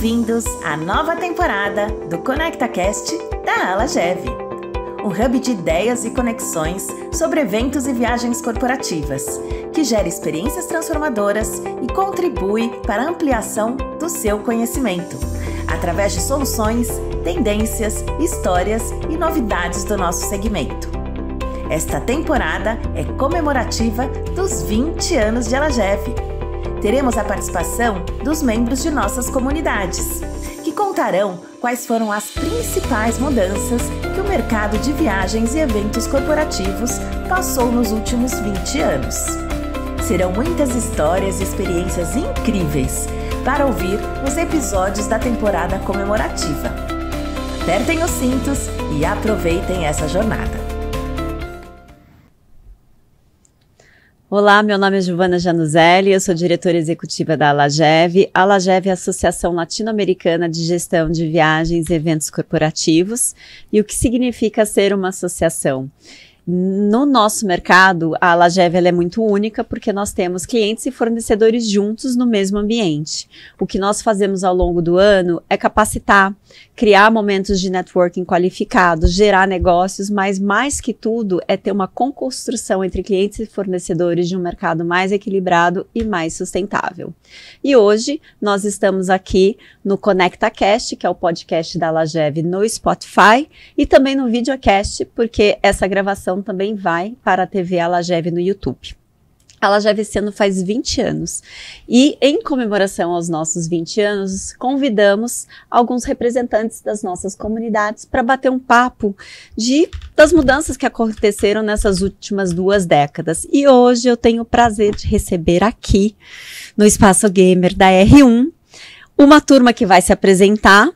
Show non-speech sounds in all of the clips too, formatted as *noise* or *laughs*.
bem-vindos à nova temporada do ConectaCast da Alageve, um hub de ideias e conexões sobre eventos e viagens corporativas, que gera experiências transformadoras e contribui para a ampliação do seu conhecimento, através de soluções, tendências, histórias e novidades do nosso segmento. Esta temporada é comemorativa dos 20 anos de Alageve teremos a participação dos membros de nossas comunidades, que contarão quais foram as principais mudanças que o mercado de viagens e eventos corporativos passou nos últimos 20 anos. Serão muitas histórias e experiências incríveis para ouvir os episódios da temporada comemorativa. Apertem os cintos e aproveitem essa jornada. Olá, meu nome é Giovana Januzelli, eu sou diretora executiva da Alageve. A Alageve é a Associação Latino-Americana de Gestão de Viagens e Eventos Corporativos. E o que significa ser uma associação? No nosso mercado, a Lageve é muito única porque nós temos clientes e fornecedores juntos no mesmo ambiente. O que nós fazemos ao longo do ano é capacitar criar momentos de networking qualificados, gerar negócios, mas mais que tudo é ter uma construção entre clientes e fornecedores de um mercado mais equilibrado e mais sustentável. E hoje nós estamos aqui no ConectaCast, que é o podcast da Lageve no Spotify e também no videocast, porque essa gravação também vai para a TV Alageve no YouTube. Ela já ano faz 20 anos. E, em comemoração aos nossos 20 anos, convidamos alguns representantes das nossas comunidades para bater um papo de, das mudanças que aconteceram nessas últimas duas décadas. E hoje eu tenho o prazer de receber aqui, no Espaço Gamer da R1, uma turma que vai se apresentar.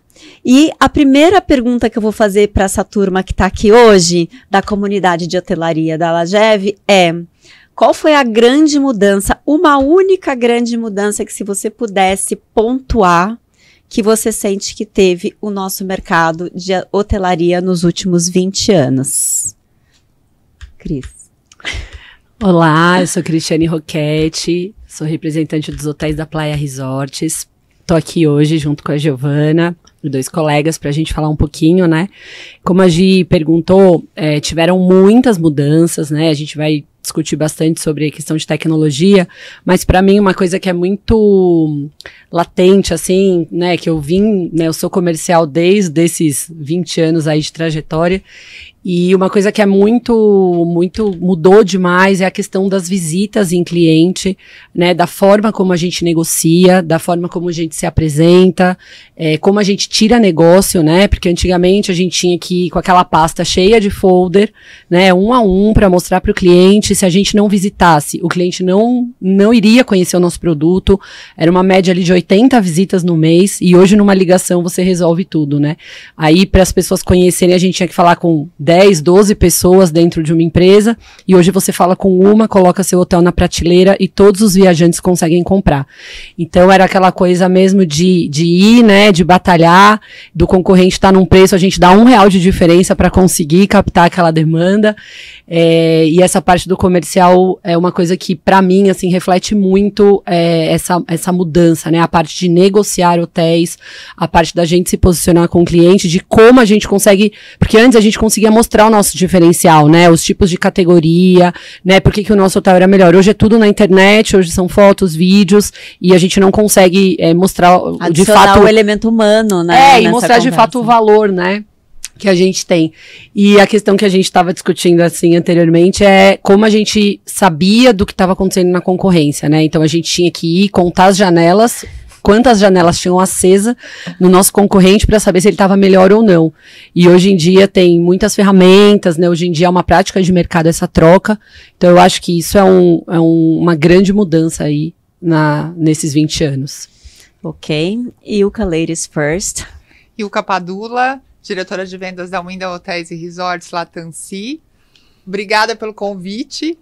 E a primeira pergunta que eu vou fazer para essa turma que está aqui hoje, da comunidade de hotelaria da Lajeve, é qual foi a grande mudança, uma única grande mudança que se você pudesse pontuar que você sente que teve o nosso mercado de hotelaria nos últimos 20 anos? Cris. Olá, eu sou Cristiane Roquete, sou representante dos hotéis da Playa Resorts. Estou aqui hoje junto com a Giovana, dois colegas, para a gente falar um pouquinho, né? Como a Gi perguntou, é, tiveram muitas mudanças, né? A gente vai discutir bastante sobre a questão de tecnologia, mas para mim uma coisa que é muito latente, assim, né, que eu vim, né, eu sou comercial desde esses 20 anos aí de trajetória, e uma coisa que é muito, muito, mudou demais é a questão das visitas em cliente, né, da forma como a gente negocia, da forma como a gente se apresenta, é, como a gente tira negócio, né, porque antigamente a gente tinha que ir com aquela pasta cheia de folder, né, um a um para mostrar para o cliente, cliente, se a gente não visitasse, o cliente não, não iria conhecer o nosso produto. Era uma média ali de 80 visitas no mês e hoje numa ligação você resolve tudo, né? Aí para as pessoas conhecerem, a gente tinha que falar com 10, 12 pessoas dentro de uma empresa e hoje você fala com uma, coloca seu hotel na prateleira e todos os viajantes conseguem comprar. Então era aquela coisa mesmo de, de ir, né, de batalhar, do concorrente estar tá num preço, a gente dá um real de diferença para conseguir captar aquela demanda. É, e essa parte do comercial é uma coisa que, para mim, assim, reflete muito é, essa, essa mudança, né? A parte de negociar hotéis, a parte da gente se posicionar com o cliente, de como a gente consegue. Porque antes a gente conseguia mostrar o nosso diferencial, né? Os tipos de categoria, né? Por que, que o nosso hotel era melhor. Hoje é tudo na internet, hoje são fotos, vídeos, e a gente não consegue é, mostrar Adicionar de fato. o elemento humano, né? É, e mostrar conversa. de fato o valor, né? que a gente tem. E a questão que a gente estava discutindo assim anteriormente é como a gente sabia do que estava acontecendo na concorrência, né? Então a gente tinha que ir contar as janelas, quantas janelas tinham acesa no nosso concorrente para saber se ele estava melhor ou não. E hoje em dia tem muitas ferramentas, né? Hoje em dia é uma prática de mercado essa troca. Então eu acho que isso é, um, é um, uma grande mudança aí na, nesses 20 anos. Ok. E o Ladies First. E o Capadula diretora de vendas da Winda Hotels e Resorts Latanci. Obrigada pelo convite.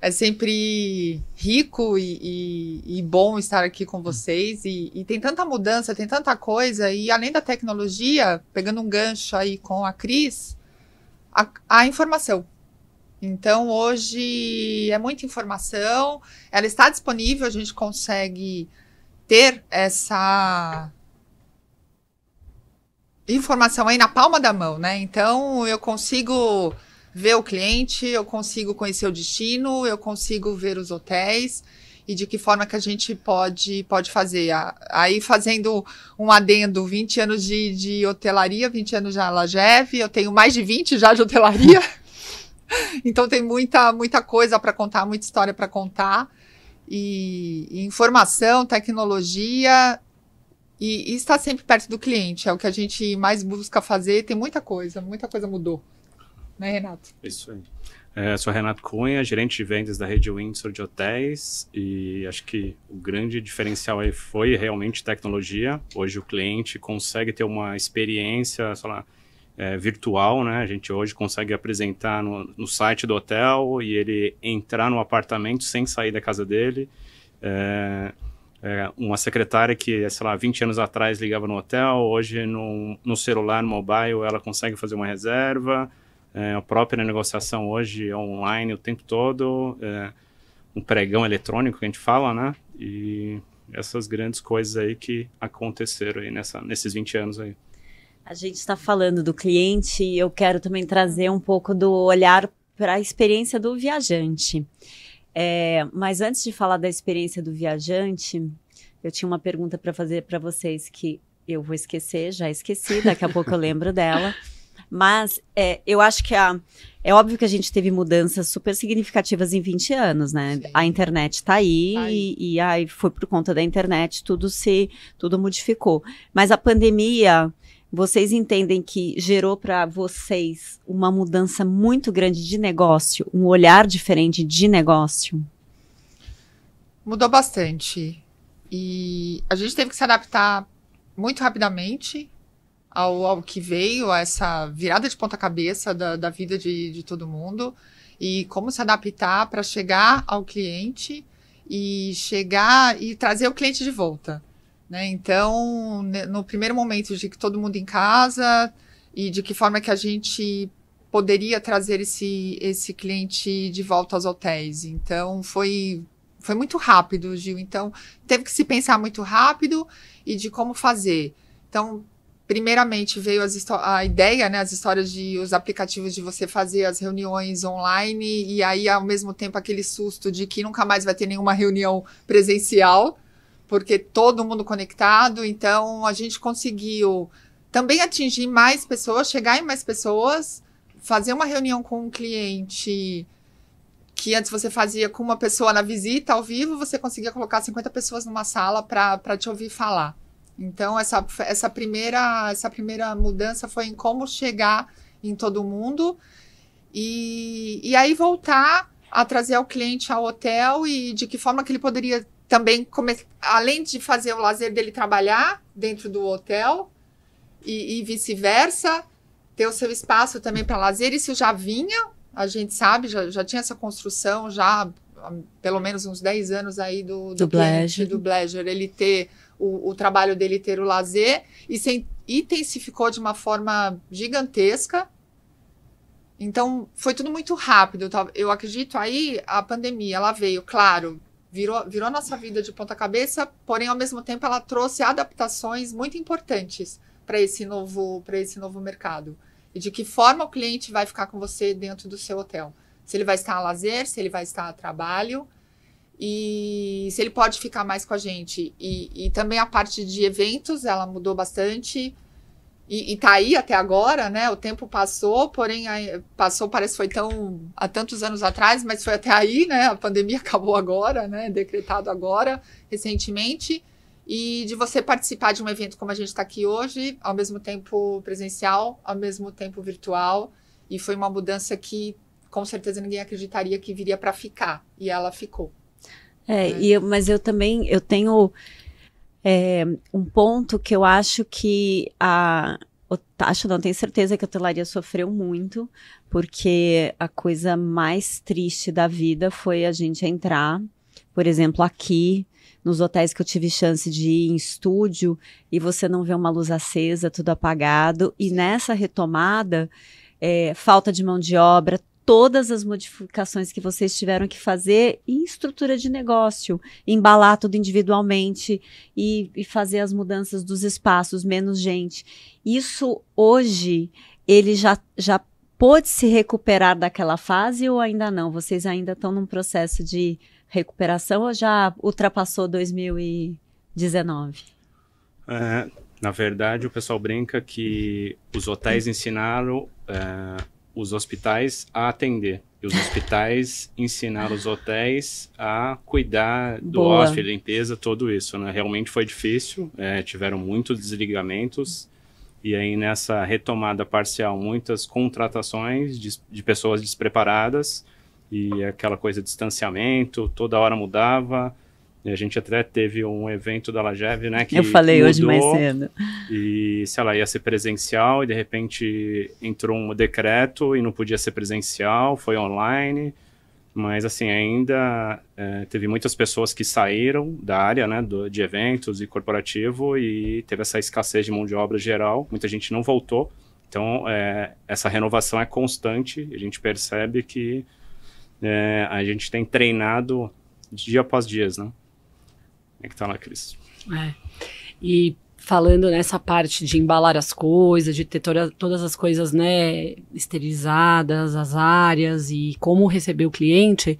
É sempre rico e, e, e bom estar aqui com vocês. E, e, tem tanta mudança, tem tanta coisa. E além da tecnologia, pegando um gancho aí com a Cris, a, a informação. Então, hoje é muita informação, ela está disponível, a gente consegue ter essa informação aí na palma da mão, né? Então eu consigo ver o cliente, eu consigo conhecer o destino, eu consigo ver os hotéis e de que forma que a gente pode, pode fazer. Aí fazendo um adendo, 20 anos de, de hotelaria, 20 anos de Alageve, eu tenho mais de 20 já de hotelaria. *laughs* então tem muita, muita coisa para contar, muita história para contar. E, e informação, tecnologia, e, e estar sempre perto do cliente. É o que a gente mais busca fazer. Tem muita coisa, muita coisa mudou. Né, Renato? Isso aí. É, sou Renato Cunha, gerente de vendas da rede Windsor de hotéis e acho que o grande diferencial aí foi realmente tecnologia. Hoje o cliente consegue ter uma experiência, sei lá, é, virtual, né? A gente hoje consegue apresentar no, no, site do hotel e ele entrar no apartamento sem sair da casa dele. É, é, uma secretária que, sei lá, 20 anos atrás ligava no hotel, hoje no, no celular, no mobile, ela consegue fazer uma reserva, é, a própria negociação hoje online o tempo todo, é, um pregão eletrônico que a gente fala, né? E essas grandes coisas aí que aconteceram aí nessa, nesses 20 anos aí. A gente está falando do cliente e eu quero também trazer um pouco do olhar para a experiência do viajante. É, mas antes de falar da experiência do viajante, eu tinha uma pergunta para fazer para vocês que eu vou esquecer, já esqueci, daqui a pouco eu lembro dela. Mas é, eu acho que a, é óbvio que a gente teve mudanças super significativas em 20 anos, né? Sim. A internet está tá aí e, e aí foi por conta da internet, tudo se tudo modificou. Mas a pandemia vocês entendem que gerou para vocês uma mudança muito grande de negócio, um olhar diferente de negócio? Mudou bastante. E a gente teve que se adaptar muito rapidamente ao, ao que veio, a essa virada de ponta-cabeça da, da vida de, de todo mundo. E como se adaptar para chegar ao cliente e chegar e trazer o cliente de volta. Né? Então, no primeiro momento de que todo mundo em casa e de que forma que a gente poderia trazer esse, esse cliente de volta aos hotéis. Então, foi, foi muito rápido, Gil. Então, teve que se pensar muito rápido e de como fazer. Então, primeiramente veio a ideia, né, as histórias de os aplicativos de você fazer as reuniões online e aí ao mesmo tempo aquele susto de que nunca mais vai ter nenhuma reunião presencial, porque todo mundo conectado, então a gente conseguiu também atingir mais pessoas, chegar em mais pessoas, fazer uma reunião com um cliente que antes você fazia com uma pessoa na visita ao vivo, você conseguia colocar 50 pessoas numa sala para te ouvir falar. Então, essa, essa, primeira, essa primeira mudança foi em como chegar em todo mundo e, e aí voltar a trazer o cliente ao hotel e de que forma que ele poderia também, come... além de fazer o lazer dele trabalhar dentro do hotel e, e vice-versa, ter o seu espaço também para lazer. Isso já vinha, a gente sabe, já, já tinha essa construção já pelo menos uns 10 anos aí do, do, do do pleasure. Ele ter o, o, trabalho dele ter o lazer e se intensificou de uma forma gigantesca. Então, foi tudo muito rápido. Eu acredito aí a pandemia, ela veio, claro, virou, virou nossa vida de ponta cabeça, porém ao mesmo tempo ela trouxe adaptações muito importantes para esse novo para esse novo mercado e de que forma o cliente vai ficar com você dentro do seu hotel. Se ele vai estar a lazer, se ele vai estar a trabalho e se ele pode ficar mais com a gente. E, e também a parte de eventos, ela mudou bastante e, está aí até agora, né? O tempo passou, porém passou parece foi tão há tantos anos atrás, mas foi até aí, né? A pandemia *laughs* acabou agora, né? Decretado agora recentemente e de você participar de um evento como a gente está aqui hoje, ao mesmo tempo presencial, ao mesmo tempo virtual e foi uma mudança que com certeza ninguém acreditaria que viria para ficar e ela ficou. É, né? e eu, mas eu também eu tenho é, um ponto que eu acho que a. Acho, não tenho certeza que a hotelaria sofreu muito, porque a coisa mais triste da vida foi a gente entrar, por exemplo, aqui, nos hotéis que eu tive chance de ir em estúdio, e você não vê uma luz acesa, tudo apagado, e nessa retomada. É, falta de mão de obra, todas as modificações que vocês tiveram que fazer em estrutura de negócio, embalar tudo individualmente e, e fazer as mudanças dos espaços, menos gente. Isso hoje ele já, já pôde se recuperar daquela fase ou ainda não? Vocês ainda estão num processo de recuperação ou já ultrapassou 2019? É, na verdade, o pessoal brinca que os hotéis ensinaram é, os hospitais a atender. E os hospitais *laughs* ensinaram os hotéis a cuidar do Boa. hóspede, limpeza, tudo isso. Né? Realmente foi difícil, é, tiveram muitos desligamentos. E aí, nessa retomada parcial, muitas contratações de, de pessoas despreparadas e aquela coisa de distanciamento, toda hora mudava. A gente até teve um evento da Lajeve, né? Que eu falei hoje mais cedo. E se ela ia ser presencial e de repente entrou um decreto e não podia ser presencial, foi online. Mas assim, ainda é, teve muitas pessoas que saíram da área né, do, de eventos e corporativo e teve essa escassez de mão de obra geral. Muita gente não voltou. Então, é, essa renovação é constante. A gente percebe que é, a gente tem treinado dia após dia, né? É que tá lá, Cris. É. E falando nessa parte de embalar as coisas, de ter toda, todas as coisas, né, esterilizadas, as áreas e como receber o cliente,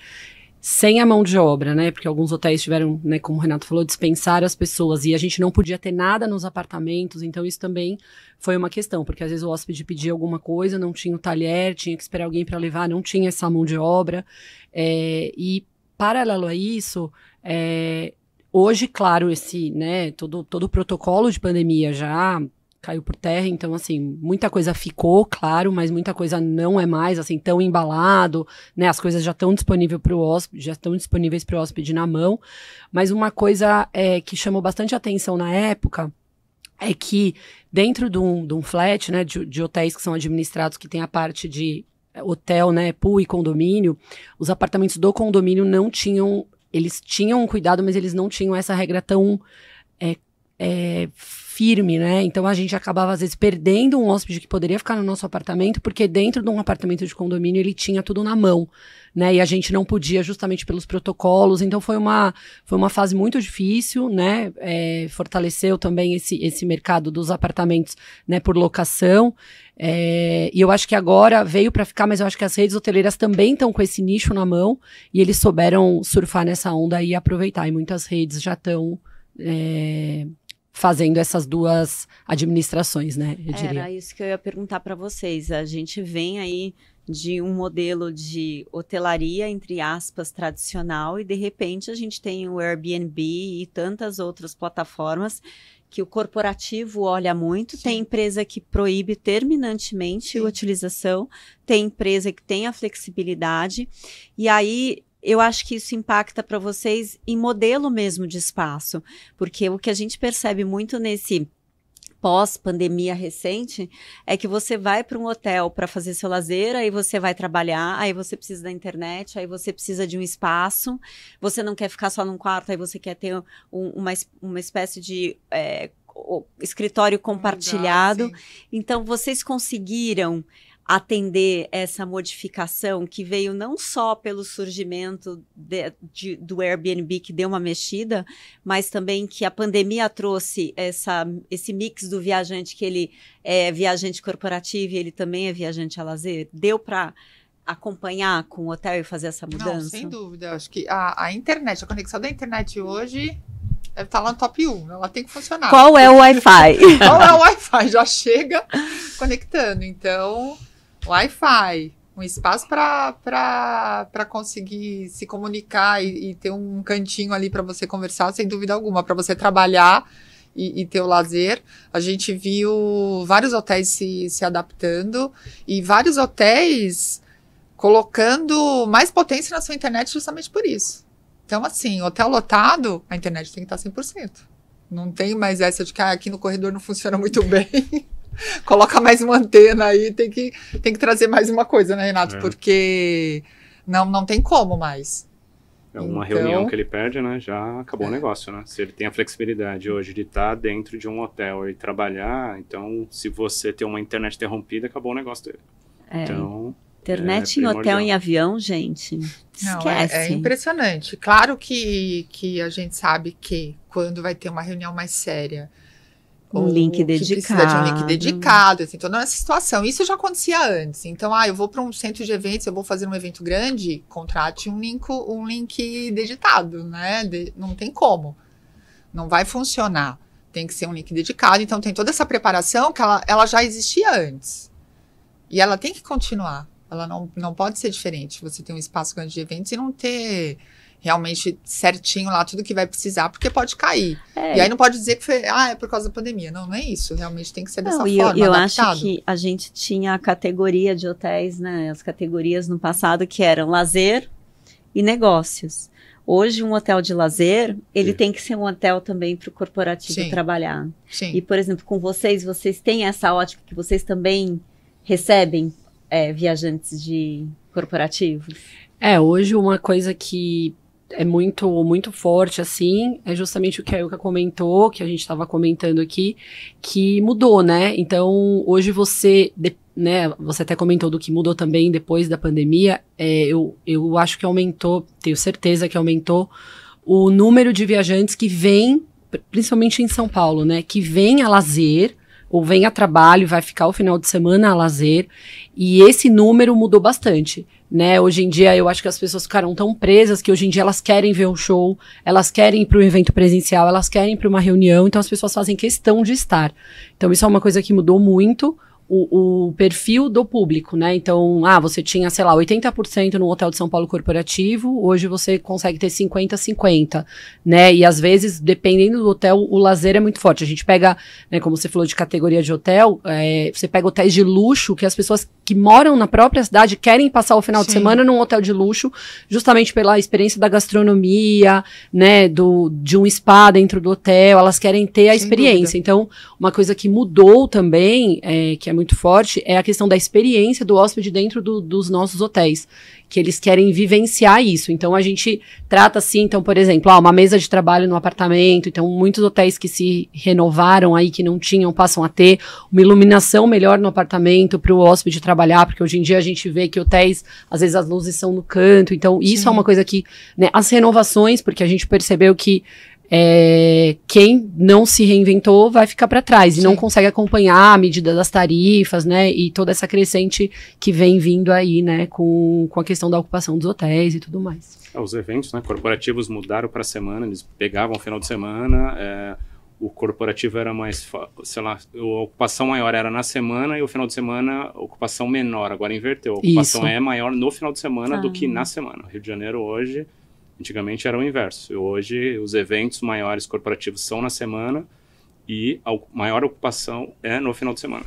sem a mão de obra, né? Porque alguns hotéis tiveram, né, como o Renato falou, dispensar as pessoas e a gente não podia ter nada nos apartamentos, então isso também foi uma questão, porque às vezes o hóspede pedia alguma coisa, não tinha o talher, tinha que esperar alguém para levar, não tinha essa mão de obra. É, e paralelo a isso, é, Hoje, claro, esse, né, todo, todo o protocolo de pandemia já caiu por terra, então, assim, muita coisa ficou, claro, mas muita coisa não é mais, assim, tão embalado, né, as coisas já estão disponíveis para o hóspede, já estão disponíveis para o hóspede na mão, mas uma coisa é, que chamou bastante atenção na época é que dentro de um, de um flat, né, de, de hotéis que são administrados, que tem a parte de hotel, né, pool e condomínio, os apartamentos do condomínio não tinham eles tinham um cuidado, mas eles não tinham essa regra tão é, é, firme, né? Então a gente acabava às vezes perdendo um hóspede que poderia ficar no nosso apartamento, porque dentro de um apartamento de condomínio ele tinha tudo na mão, né? E a gente não podia justamente pelos protocolos. Então foi uma, foi uma fase muito difícil, né? É, fortaleceu também esse, esse mercado dos apartamentos, né? Por locação. É, e eu acho que agora veio para ficar, mas eu acho que as redes hoteleiras também estão com esse nicho na mão e eles souberam surfar nessa onda e aproveitar. E muitas redes já estão é, fazendo essas duas administrações, né? Eu diria. Era isso que eu ia perguntar para vocês. A gente vem aí de um modelo de hotelaria, entre aspas, tradicional, e de repente a gente tem o Airbnb e tantas outras plataformas que o corporativo olha muito. Sim. Tem empresa que proíbe terminantemente Sim. a utilização, tem empresa que tem a flexibilidade, e aí eu acho que isso impacta para vocês em modelo mesmo de espaço, porque o que a gente percebe muito nesse pós-pandemia recente é que você vai para um hotel para fazer seu lazer, aí você vai trabalhar, aí você precisa da internet, aí você precisa de um espaço, você não quer ficar só num quarto, aí você quer ter um, uma, uma espécie de é, escritório compartilhado. Legal, então, vocês conseguiram atender essa modificação que veio não só pelo surgimento de, de, do Airbnb que deu uma mexida, mas também que a pandemia trouxe essa, esse mix do viajante que ele é viajante corporativo e ele também é viajante a lazer. Deu para acompanhar com o hotel e fazer essa mudança? Não, sem dúvida. Acho que a, a internet, a conexão da internet hoje deve estar tá lá no top 1, ela tem que funcionar. Qual é o Wi-Fi? *laughs* Qual é o Wi-Fi? Já chega conectando. Então, Wi-Fi, um espaço para conseguir se comunicar e, e, ter um cantinho ali para você conversar, sem dúvida alguma, para você trabalhar e, e, ter o lazer. A gente viu vários hotéis se, se adaptando e vários hotéis colocando mais potência na sua internet justamente por isso. Então, assim, hotel lotado, a internet tem que estar 100%. Não tem mais essa de que ah, aqui no corredor não funciona muito *laughs* bem. Coloca mais uma antena aí, tem que, tem que trazer mais uma coisa, né, Renato? É. Porque não, não tem como mais. É uma então... reunião que ele perde, né? Já acabou é. o negócio, né? Se ele tem a flexibilidade hoje de estar tá dentro de um hotel e trabalhar, então se você tem uma internet interrompida, acabou o negócio dele. É. Então. Internet é, em hotel e avião, gente. Não, é, esquece. É, é, impressionante. Claro que, que a gente sabe que quando vai ter uma reunião mais séria, um link dedicado. Precisa de um link dedicado, assim, toda então, essa situação. Isso já acontecia antes. Então, ah, eu vou para um centro de eventos, eu vou fazer um evento grande, contrate um link, um link dedicado né? De, não tem como. Não vai funcionar. Tem que ser um link dedicado. Então, tem toda essa preparação que ela, ela já existia antes. E ela tem que continuar. Ela não, não pode ser diferente. Você tem um espaço grande de eventos e não ter realmente certinho lá tudo que vai precisar, porque pode cair. É. E aí não pode dizer que foi, ah, é por causa da pandemia. Não, não é isso. Realmente tem que ser dessa não, forma. Eu, eu acho que a gente tinha a categoria de hotéis, né? As categorias no passado que eram lazer e negócios. Hoje, um hotel de lazer, ele Sim. tem que ser um hotel também para o corporativo Sim. trabalhar. Sim. E, por exemplo, com vocês, vocês têm essa ótica que vocês também recebem é, viajantes de corporativos? É, hoje uma coisa que é muito muito forte assim é justamente o que a Ilka comentou que a gente estava comentando aqui que mudou né então hoje você né você até comentou do que mudou também depois da pandemia é, eu eu acho que aumentou tenho certeza que aumentou o número de viajantes que vem principalmente em São Paulo né que vem a lazer ou vem a trabalho vai ficar o final de semana a lazer e esse número mudou bastante né? Hoje em dia eu acho que as pessoas ficaram tão presas que hoje em dia elas querem ver um show, elas querem ir para um evento presencial, elas querem ir para uma reunião, então as pessoas fazem questão de estar. Então isso é uma coisa que mudou muito. O, o perfil do público, né? Então, ah, você tinha, sei lá, 80% no Hotel de São Paulo corporativo, hoje você consegue ter 50-50, né? E às vezes, dependendo do hotel, o lazer é muito forte. A gente pega, né, como você falou de categoria de hotel, é, você pega hotéis de luxo que as pessoas que moram na própria cidade querem passar o final Sim. de semana num hotel de luxo, justamente pela experiência da gastronomia, né, do, de um spa dentro do hotel, elas querem ter a Sem experiência. Dúvida. Então, uma coisa que mudou também, é, que é muito forte, é a questão da experiência do hóspede dentro do, dos nossos hotéis que eles querem vivenciar isso. Então a gente trata assim, então, por exemplo, ah, uma mesa de trabalho no apartamento, então muitos hotéis que se renovaram aí, que não tinham, passam a ter uma iluminação melhor no apartamento para o hóspede trabalhar, porque hoje em dia a gente vê que hotéis, às vezes as luzes são no canto, então isso é Sim. é uma coisa que, né, as renovações, porque a gente percebeu que é, quem não se reinventou vai ficar para trás Sim. e não consegue acompanhar a medida das tarifas, né? E toda essa crescente que vem vindo aí, né? Com, com a questão da ocupação dos hotéis e tudo mais. É, os eventos né, corporativos mudaram para semana, eles pegavam o final de semana. É, o corporativo era mais, sei lá, a ocupação maior era na semana e o final de semana a ocupação menor. Agora inverteu. A ocupação Isso. é maior no final de semana ah. do que ah. na semana. Rio de Janeiro hoje Antigamente era o inverso. Hoje, os eventos maiores corporativos são na semana e a maior ocupação é no final de semana.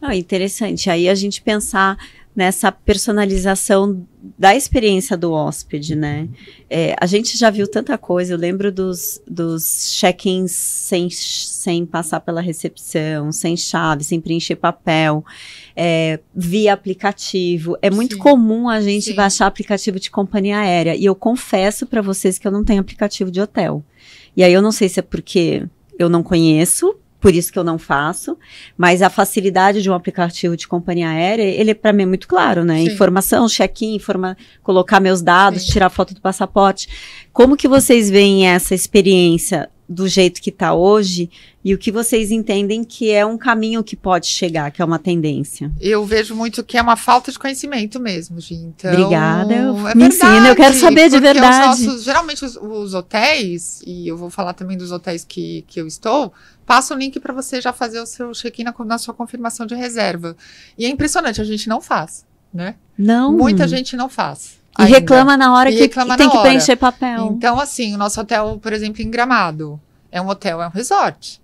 Não, ah, interessante. Aí a gente pensar nessa personalização da experiência do hóspede, né? Uhum. É, a gente já viu tanta coisa, eu lembro dos, dos check-ins sem, sem passar pela recepção, sem chave, sem preencher papel, é, via aplicativo. É muito Sim. comum a gente Sim. baixar aplicativo de companhia aérea, e eu confesso para vocês que eu não tenho aplicativo de hotel. E aí eu não sei se é porque eu não conheço, por isso que eu não faço, mas a facilidade de um aplicativo de companhia aérea, ele é para mim é muito claro, né? Sim. Informação, check-in, informa, colocar meus dados, Sim. tirar foto do passaporte. Como que vocês veem essa experiência do jeito que está hoje e o que vocês entendem que é um caminho que pode chegar, que é uma tendência? Eu vejo muito que é uma falta de conhecimento mesmo, gente. Então, Obrigada. É me verdade, ensina, eu quero saber de verdade. Os nossos, geralmente os, os, hotéis, e eu vou falar também dos hotéis que, que eu estou, passa o link para você já fazer o seu check-in na, na sua confirmação de reserva. E é impressionante, a gente não faz, né? Não. Muita gente não faz. Ainda. E reclama na hora e que, que tem que hora. preencher papel. Então, assim, o nosso hotel, por exemplo, em Gramado, é um hotel, é um resort.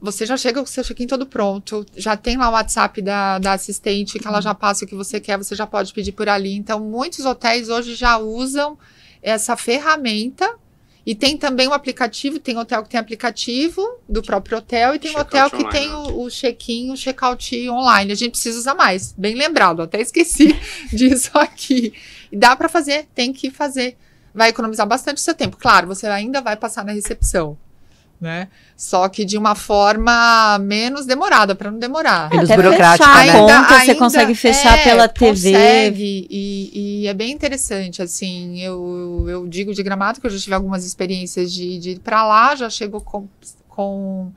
Você já chega com seu check-in todo pronto, já tem lá o WhatsApp da, da assistente, que ela já passa o que você quer, você já pode pedir por ali. Então, muitos hotéis hoje já usam essa ferramenta e tem também o um aplicativo, tem hotel que tem aplicativo do próprio hotel e tem hotel que online, tem o, o check-in, o check-out online. A gente precisa usar mais. Bem lembrado, até esqueci *laughs* disso aqui. E dá para fazer, tem que fazer. Vai economizar bastante o seu tempo. Claro, você ainda vai passar na recepção, né? Só que de uma forma menos demorada, para não demorar. Menos burocrática, fechar, né? Ainda, conta, ainda, você consegue é, fechar é, pela TV. Consegue, e, e, é bem interessante, assim, eu, eu digo de gramado que eu já tive algumas experiências de, de ir para lá, já chego com, com,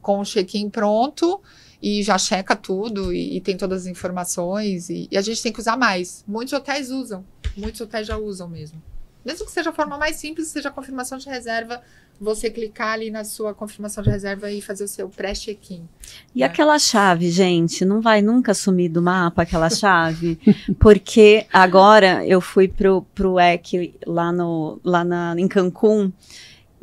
com o check-in pronto, e já checa tudo, e, e tem todas as informações, e, e a gente tem que usar mais. Muitos hotéis usam Muitos hotéis já usam mesmo. Mesmo que seja a forma mais simples, seja a confirmação de reserva, você clicar ali na sua confirmação de reserva e fazer o seu pré-check-in. E né? aquela chave, gente, não vai nunca sumir do mapa aquela chave, *laughs* porque agora eu fui pro, pro EC lá, no, lá na, em Cancún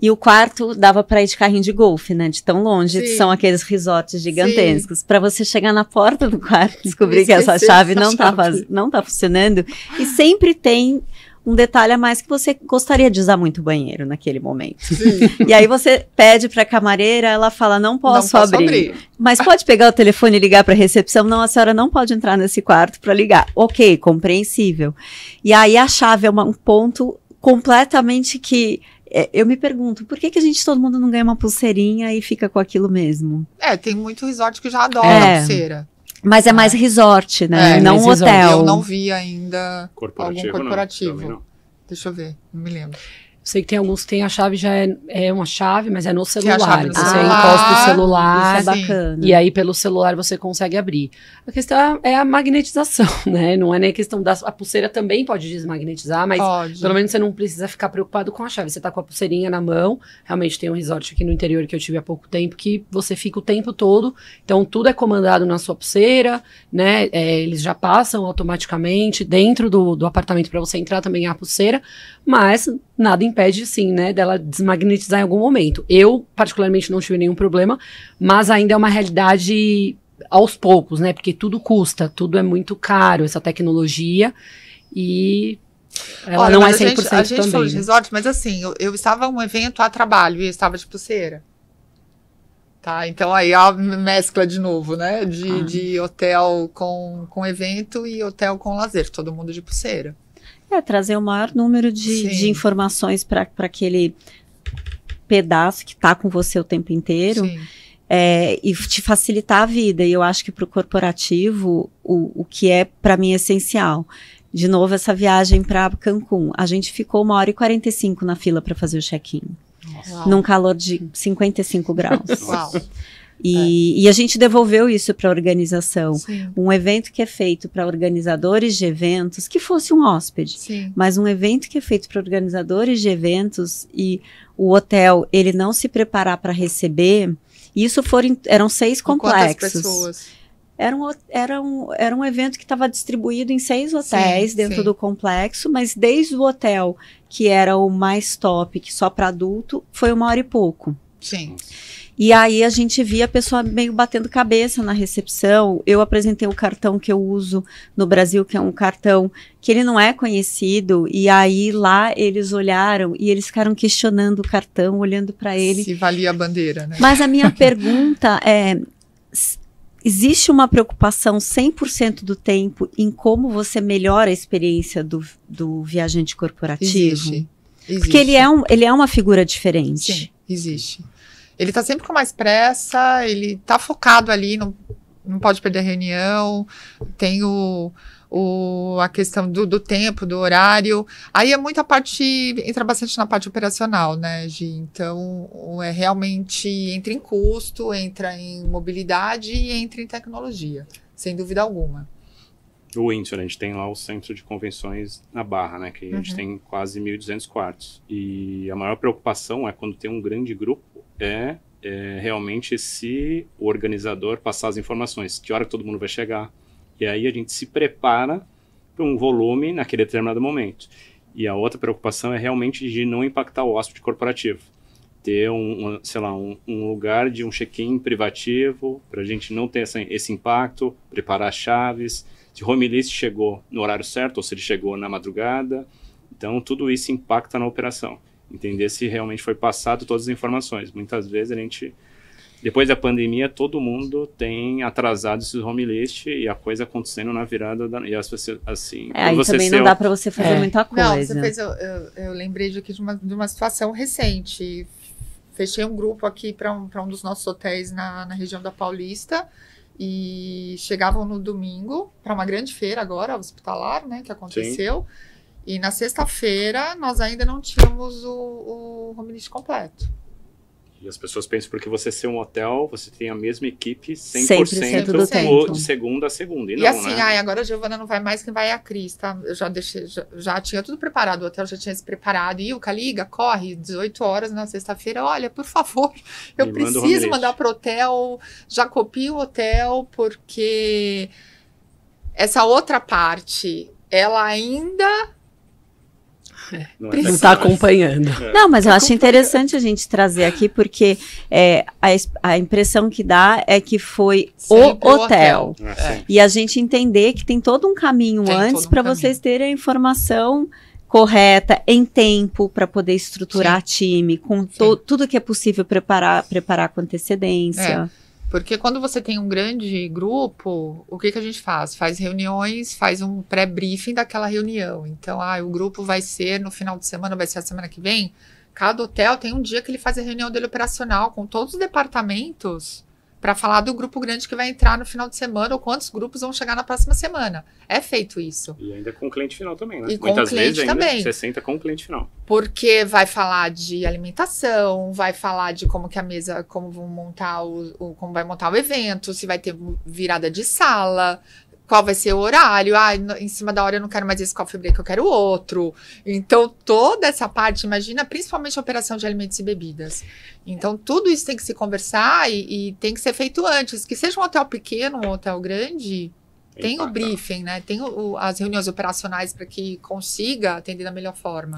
e o quarto dava para ir de carrinho de golfe, né? De tão longe, Sim. são aqueles resorts gigantescos. Para você chegar na porta do quarto, descobrir que essa tá chave não está não tá funcionando. E sempre tem um detalhe a mais que você gostaria de usar muito o banheiro naquele momento. Sim. E aí você pede para a camareira, ela fala: "Não posso, não posso abrir. abrir. Mas pode pegar o telefone e ligar para a recepção? Não, a senhora não pode entrar nesse quarto para ligar. OK, compreensível. E aí a chave é uma, um ponto completamente que é, eu me pergunto, por que, que a gente, todo mundo, não ganha uma pulseirinha e fica com aquilo mesmo? É, tem muito resort que já adora é. pulseira. Mas é mais é. resort, né? É, não um hotel. Resort. Eu não vi ainda corporativo, algum corporativo. Não, não. Deixa eu ver, não me lembro. Sei que tem alguns que tem a chave, já é, é uma chave, mas é no celular. É você celular. encosta o celular. Isso é, é bacana. E aí, pelo celular, você consegue abrir. A questão é a magnetização, *laughs* né? Não é nem a questão da. A pulseira também pode desmagnetizar, mas pode. pelo menos você não precisa ficar preocupado com a chave. Você tá com a pulseirinha na mão. Realmente tem um resort aqui no interior que eu tive há pouco tempo que você fica o tempo todo. Então, tudo é comandado na sua pulseira, né? É, eles já passam automaticamente dentro do, do apartamento para você entrar também a pulseira mas nada impede, sim, né, dela desmagnetizar em algum momento. Eu, particularmente, não tive nenhum problema, mas ainda é uma realidade aos poucos, né? Porque tudo custa, tudo é muito caro, essa tecnologia. E ela Olha, não é 100% a gente, a gente também. falou de né? resort, mas assim, eu, eu estava um evento a trabalho e eu estava de pulseira. Tá, então aí a mescla de novo, né? De, ah. de hotel com, com evento e hotel com lazer, todo mundo de pulseira. É, trazer o maior número de, de informações para aquele pedaço que está com você o tempo inteiro. Sim. É, e te facilitar a vida. E eu acho que para o corporativo, o que é para mim essencial. De novo, essa viagem para Cancún. A gente ficou uma hora e 45 na fila para fazer o check-in. Num calor de 55 graus. Uau. E, é. e, a gente devolveu isso para a organização. Sim. Um evento que é feito para organizadores de eventos, que fosse um hóspede, Sim. mas um evento que é feito para organizadores de eventos e o hotel ele não se preparar para receber, isso foram, eram seis complexos. Quantas pessoas? Era um, era, um, era um evento que estava distribuído em seis hotéis sim, dentro sim. do complexo, mas desde o hotel, que era o mais top, que só para adulto, foi uma hora e pouco. Sim. E aí a gente via a pessoa meio batendo cabeça na recepção. Eu apresentei o cartão que eu uso no Brasil, que é um cartão que ele não é conhecido. E aí lá eles olharam e eles ficaram questionando o cartão, olhando para ele. Se valia a bandeira, né? Mas a minha *laughs* pergunta é existe uma preocupação 100% do tempo em como você melhora a experiência do, do viajante corporativo? Existe, existe. Porque ele é, um, ele é uma figura diferente. Sim, existe. Ele tá sempre com mais pressa, ele tá focado ali, não, não pode perder reunião, tem o, o, a questão do, do tempo, do horário. Aí é muita parte, entra bastante na parte operacional, né, Gi? Então, é realmente entra em custo, entra em mobilidade e entra em tecnologia, sem dúvida alguma. O Inter, a gente tem lá o centro de convenções na Barra, né? Que a gente uhum. tem quase 1.200 quartos. E a maior preocupação é quando tem um grande grupo é, é realmente se o organizador passar as informações, que hora que todo mundo vai chegar. E aí a gente se prepara para um volume naquele determinado momento. E a outra preocupação é realmente de não impactar o hóspede corporativo. Ter um, um sei lá, um, um, lugar de um check-in privativo, para a gente não ter essa, esse impacto, preparar chaves, se o home list chegou no horário certo ou se ele chegou na madrugada. Então, tudo isso impacta na operação entender se realmente foi passado todas as informações. Muitas vezes a gente, depois da pandemia, todo mundo tem atrasado esses home list e a coisa acontecendo na virada da, e as pessoas assim. É, aí também não dá para você fazer é. muita coisa. Não, você fez, eu, eu, eu lembrei de, aqui de, uma, de uma situação recente. Fechei um grupo aqui para um, um dos nossos hotéis na, na região da Paulista e chegavam no domingo para uma grande feira agora hospitalar, né, que aconteceu. Sim e na sexta-feira nós ainda não tínhamos o, o home list completo. E as pessoas pensam porque você ser um hotel, você tem a mesma equipe 100%, 100 do tempo. de segunda a segunda. E, e não, assim, né? ai, agora a Giovana não vai mais, quem vai é a Cris, tá? Eu já deixei, já, já, tinha tudo preparado, o hotel já tinha se preparado. E o Caliga corre 18 horas na sexta-feira. Olha, por favor, eu Me preciso manda mandar pro hotel, já copio o hotel, porque essa outra parte, ela ainda não é está acompanhando. É. Não, mas eu tá acho interessante a gente trazer aqui, porque é, a, a impressão que dá é que foi Sempre o hotel. É, é. E a gente entender que tem todo um caminho tem antes um para vocês terem a informação correta, em tempo, para poder estruturar Sim. time, com to, tudo que é possível preparar, preparar com antecedência. É. Porque quando você tem um grande grupo, o que, que a gente faz? Faz reuniões, faz um pré-briefing daquela reunião. Então, ah, o grupo vai ser no final de semana, vai ser a semana que vem. Cada hotel tem um dia que ele faz a reunião dele operacional com todos os departamentos para falar do grupo grande que vai entrar no final de semana ou quantos grupos vão chegar na próxima semana. É feito isso. E ainda com o cliente final também, né? E Muitas vezes ainda você senta com o cliente final. Porque vai falar de alimentação, vai falar de como que a mesa, como vão montar o, o como vai montar o evento, se vai ter virada de sala, qual vai ser o horário. Ah, em cima da hora eu não quero mais esse coffee break, eu quero outro. Então, toda essa parte, imagina principalmente a operação de alimentos e bebidas. Então, tudo isso tem que se conversar e, e tem que ser feito antes. Que seja um hotel pequeno, um hotel grande, tem o briefing, né? Tem o, as reuniões operacionais para que consiga atender da melhor forma.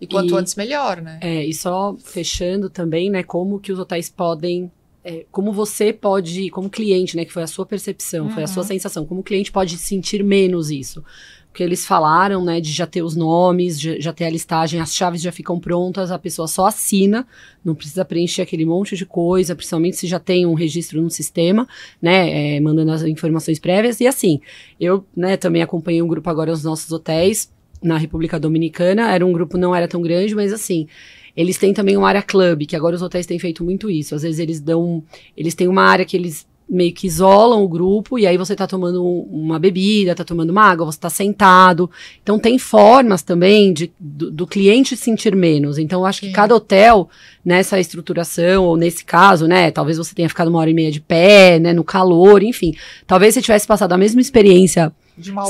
E quanto e, antes, melhor, né? É, e só fechando também, né? Como que os hotéis podem é, como você pode, como cliente, né, que foi a sua percepção, uhum. foi a sua uhum. sensação, como cliente pode sentir menos isso? Porque eles falaram, né, de já ter os nomes, já, já ter a listagem, as chaves já ficam prontas, a pessoa só assina, não precisa preencher aquele monte de coisa, principalmente se já tem um registro no sistema, né, é, mandando as informações prévias. E assim, eu, né, também acompanhei um grupo agora nos nossos hotéis, na República Dominicana, era um grupo, não era tão grande, mas assim, eles têm também uma área club que agora os hotéis têm feito muito isso. Às vezes eles dão. Eles têm uma área que eles meio que isolam o grupo e aí você tá tomando uma bebida, tá tomando uma água, você tá sentado. Então tem formas também de, do, do cliente sentir menos. Então eu acho que é. cada hotel nessa estruturação ou nesse caso, né, talvez você tenha ficado uma hora e meia de pé, né, no calor, enfim, talvez você tivesse passado a mesma experiência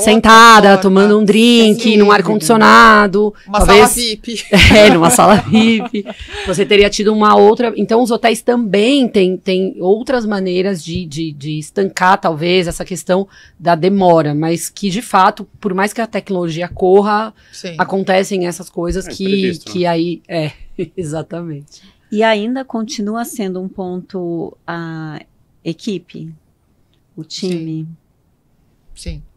sentada, forma, tomando um drink, num ar-condicionado. Uma talvez, sala *laughs* VIP. É, numa sala VIP. Você teria tido uma outra. Então, os hotéis também têm, têm outras maneiras de, de, de estancar, talvez, essa questão da demora, mas que, de fato, por mais que a tecnologia corra, Sim. acontecem essas coisas é, que, previsto, né? que né? aí. É, *laughs* exatamente. E ainda continua sendo um ponto a equipe, o time. Sim. Sim.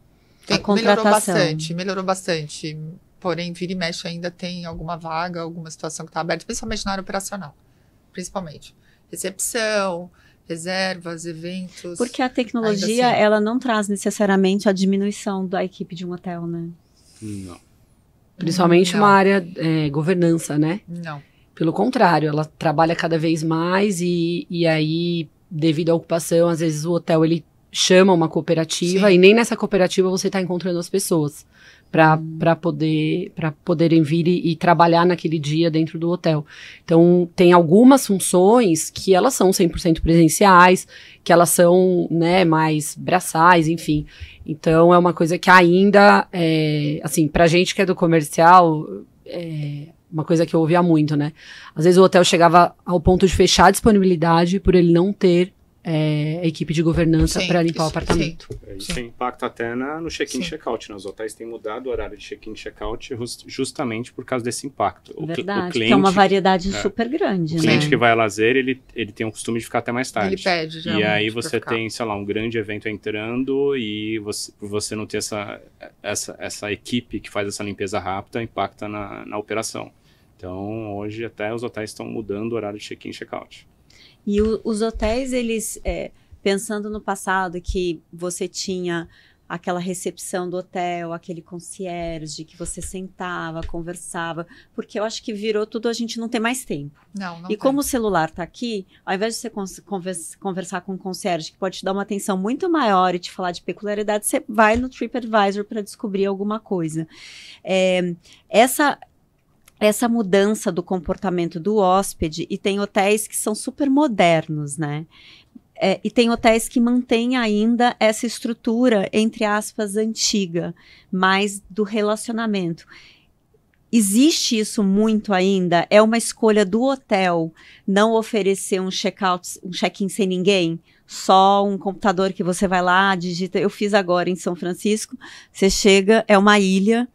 Tem, melhorou bastante, melhorou bastante. Porém, vira e mexe ainda tem alguma vaga, alguma situação que está aberta, principalmente na área operacional. Principalmente. Recepção, reservas, eventos. Porque a tecnologia, assim. ela não traz necessariamente a diminuição da equipe de um hotel, né? Não. Principalmente não. uma área é, governança, né? Não. Pelo contrário, ela trabalha cada vez mais e, e aí, devido à ocupação, às vezes o hotel ele chama uma cooperativa Sim. e nem nessa cooperativa você está encontrando as pessoas para hum. poder para poderem vir e, e, trabalhar naquele dia dentro do hotel. Então tem algumas funções que elas são 100% presenciais, que elas são, né, mais braçais, enfim. Então é uma coisa que ainda é, assim, a gente que é do comercial, é, uma coisa que eu ouvia muito, né? Às vezes o hotel chegava ao ponto de fechar a disponibilidade por ele não ter é, a equipe de governança para limpar isso, o apartamento. Sim. Isso sim. impacta até na, no check-in e check-out. Né? Os hotéis têm mudado o horário de check-in e check-out justamente por causa desse impacto. O, Verdade, o cliente, que é uma variedade é, super grande. O cliente né? que vai a lazer, ele, ele tem o costume de ficar até mais tarde. Ele pede, já. E aí você tem, sei lá, um grande evento entrando e você, você não ter essa, essa, essa equipe que faz essa limpeza rápida, impacta na, na operação. Então, hoje até os hotéis estão mudando o horário de check-in e check-out. E o, os hotéis, eles, é, pensando no passado, que você tinha aquela recepção do hotel, aquele concierge que você sentava, conversava, porque eu acho que virou tudo a gente não ter mais tempo. Não, não E tem. como o celular está aqui, ao invés de você conversar com um concierge que pode te dar uma atenção muito maior e te falar de peculiaridade, você vai no TripAdvisor para descobrir alguma coisa. É, essa essa mudança do comportamento do hóspede e tem hotéis que são super modernos, né? É, e tem hotéis que mantêm ainda essa estrutura, entre aspas, antiga, mais do relacionamento. Existe isso muito ainda? É uma escolha do hotel não oferecer um check-out, um check-in sem ninguém? Só um computador que você vai lá, digita. Eu fiz agora em São Francisco. Você chega, é uma ilha,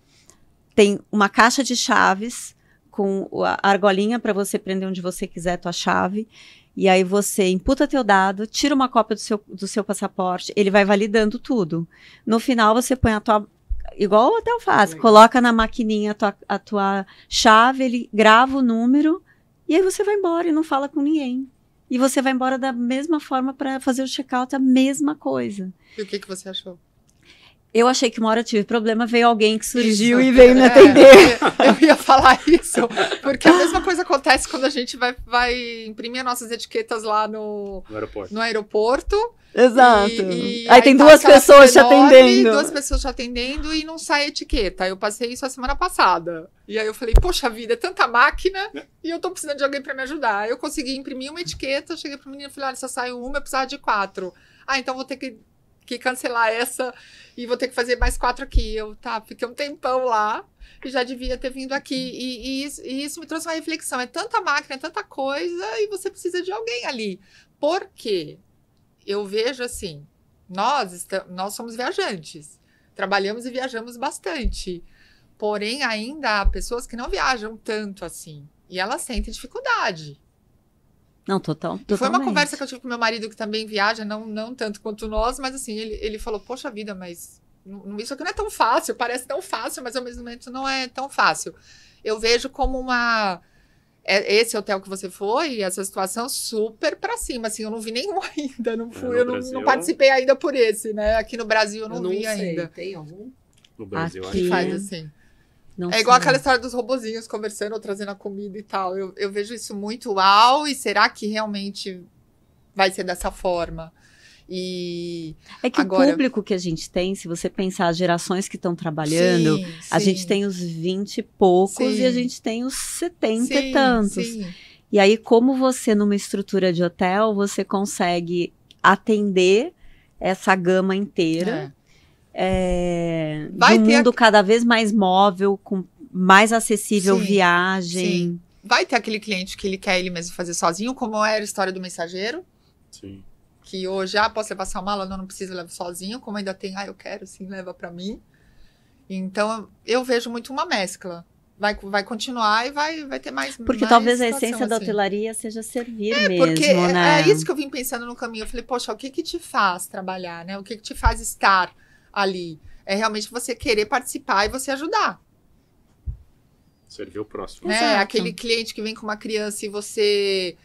tem uma caixa de chaves, com a argolinha para você prender onde você quiser tua chave. E aí você imputa teu dado, tira uma cópia do seu, do seu passaporte, ele vai validando tudo. No final você põe a tua igual o hotel faz, Oi. coloca na maquininha a tua, a tua chave, ele grava o número e aí você vai embora e não fala com ninguém. E você vai embora da mesma forma para fazer o check-out, a mesma coisa. E o que, que você achou? Eu achei que uma hora eu tive problema, veio alguém que surgiu isso, e veio me é, atender. Eu ia falar isso, porque a mesma coisa acontece quando a gente vai, vai imprimir nossas etiquetas lá no, no aeroporto. No aeroporto Exato. E, e aí, aí, tem tá duas pessoas te atendendo. Duas pessoas te atendendo e não sai etiqueta. Eu passei isso a semana passada. E aí eu falei, poxa vida, é tanta máquina e eu tô precisando de alguém para me ajudar. Eu consegui imprimir uma etiqueta, cheguei pro menino e falei, olha, só saiu uma, eu precisava de quatro. Ah, então vou ter que que cancelar essa e vou ter que fazer mais quatro aqui. Eu, tá, fiquei um tempão lá e já devia ter vindo aqui. E, e, isso, e isso me trouxe uma reflexão. É tanta máquina, é tanta coisa e você precisa de alguém ali. Por quê? Eu vejo assim, nós, estamos, nós somos viajantes. Trabalhamos e viajamos bastante. Porém, ainda há pessoas que não viajam tanto assim. E elas sentem dificuldade não, total. foi uma conversa que eu tive com meu marido, que também viaja, não, não tanto quanto nós, mas assim, ele, ele falou: Poxa vida, mas isso aqui não é tão fácil, parece tão fácil, mas ao mesmo tempo não é tão fácil. Eu vejo como uma. É, esse hotel que você foi, essa situação super para cima, assim, eu não vi nenhum *laughs* ainda, não fui, é, eu não, Brasil... não, participei ainda por esse, né? Aqui no Brasil eu não, eu não vi sei, ainda. Tem algum? No Brasil, aqui... acho que faz assim. Não é igual aquela história dos robozinhos conversando ou trazendo a comida e tal. Eu, eu vejo isso muito uau, e será que realmente vai ser dessa forma? E é que agora... o público que a gente tem, se você pensar as gerações que estão trabalhando, sim, a gente tem os 20 e poucos sim. e a gente tem os 70 e tantos. E aí, como você, numa estrutura de hotel, você consegue atender essa gama inteira. É é, Vai um mundo cada vez mais móvel, com mais acessível sim, viagem. Sim. Vai ter aquele cliente que ele quer ele mesmo fazer sozinho, como era a história do mensageiro. Sim. Que hoje, ah, posso levar sua mala? Não, não preciso, levar sozinho. Como ainda tem, ah, eu quero, sim, leva para mim. Então, eu vejo muito uma mescla vai, vai continuar e vai, vai ter mais. Porque mais talvez a essência assim. da hotelaria seja servir é, mesmo. Porque né? é, é né? isso que eu vim pensando no caminho. Eu falei, poxa, o que que te faz trabalhar, né? O que que te faz estar? ali. É realmente você querer participar e você ajudar. Servir o próximo. É, Exato. aquele cliente que vem com uma criança e você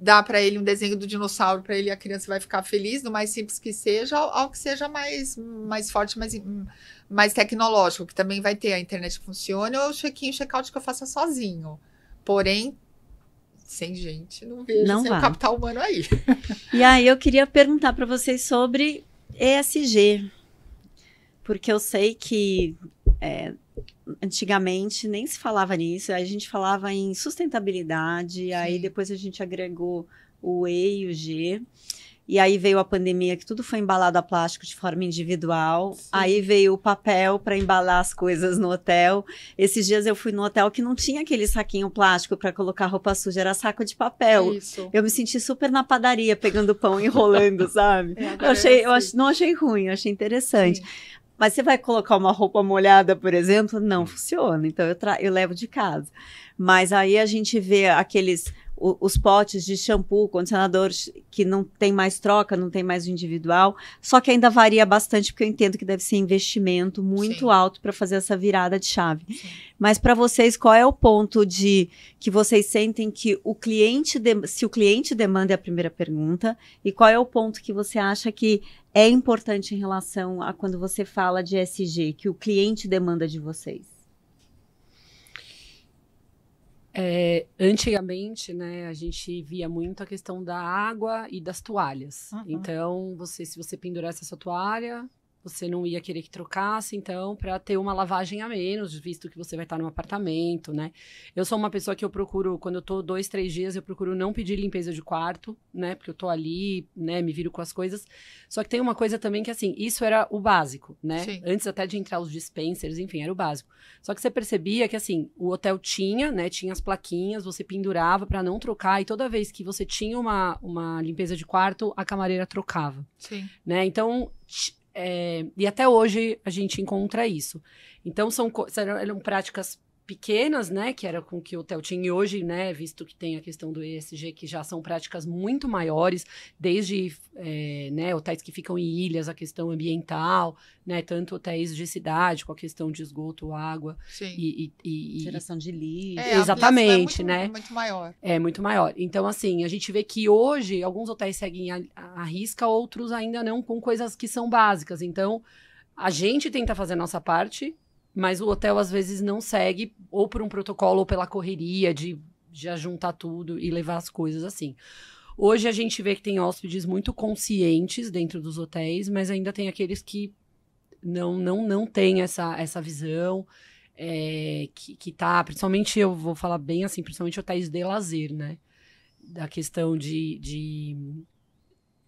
dá para ele um desenho do dinossauro para ele a criança vai ficar feliz No mais simples que seja ao, ao, que seja mais mais forte mais mais tecnológico que também vai ter a internet que funcione ou o check-in check-out que eu faça sozinho porém sem gente não vejo não sem capital humano aí *laughs* e aí eu queria perguntar para vocês sobre ESG porque eu sei que é, antigamente nem se falava nisso, a gente falava em sustentabilidade, Sim. aí depois a gente agregou o E e o G. E aí veio a pandemia que tudo foi embalado a plástico de forma individual. Sim. Aí veio o papel para embalar as coisas no hotel. Esses dias eu fui no hotel que não tinha aquele saquinho plástico para colocar roupa suja, era saco de papel. Isso. Eu me senti super na padaria pegando pão enrolando, *laughs* sabe? É, eu é achei, é assim. eu ach, não achei ruim, achei interessante. Sim. Mas você vai colocar uma roupa molhada, por exemplo? Não hum. funciona. Então eu, eu levo de casa. Mas aí a gente vê aqueles os potes de shampoo, condicionador que não tem mais troca, não tem mais o individual. Só que ainda varia bastante, porque eu entendo que deve ser investimento muito Sim. alto para fazer essa virada de chave. Sim. Mas para vocês, qual é o ponto de que vocês sentem que o cliente, de, se o cliente demanda é a primeira pergunta, e qual é o ponto que você acha que é importante em relação a quando você fala de SG, que o cliente demanda de vocês? É, antigamente, né, a gente via muito a questão da água e das toalhas. Uhum. Então, você, se você pendurasse a sua toalha, você não ia querer que trocasse, então, para ter uma lavagem a menos, visto que você vai estar no apartamento, né? Eu sou uma pessoa que eu procuro, quando eu tô dois, três dias, eu procuro não pedir limpeza de quarto, né? Porque eu tô ali, né? Me viro com as coisas. Só que tem uma coisa também que, assim, isso era o básico, né? Sim. Antes até de entrar os dispensers, enfim, era o básico. Só que você percebia que, assim, o hotel tinha, né? Tinha as plaquinhas, você pendurava para não trocar, e toda vez que você tinha uma, uma limpeza de quarto, a camareira trocava. Sim. Né? Então, é, e até hoje a gente encontra isso. Então, são, eram práticas pequenas, né, que era com que o hotel tinha e hoje, né, visto que tem a questão do ESG, que já são práticas muito maiores, desde é, né, hotéis que ficam em ilhas, a questão ambiental, né, tanto hotéis de cidade com a questão de esgoto, água e, e, geração de lixo, é, exatamente, é muito, né, muito maior, é muito maior. Então assim, a gente vê que hoje alguns hotéis seguem a, a risca, outros ainda não com coisas que são básicas. Então a gente tenta fazer a nossa parte mas o hotel às vezes não segue, ou por um protocolo, ou pela correria de já juntar tudo e levar as coisas assim. Hoje a gente vê que tem hóspedes muito conscientes dentro dos hotéis, mas ainda tem aqueles que não não não tem essa, essa visão. É, que, que tá, principalmente eu vou falar bem assim, principalmente hotéis de lazer, né? Da questão de, de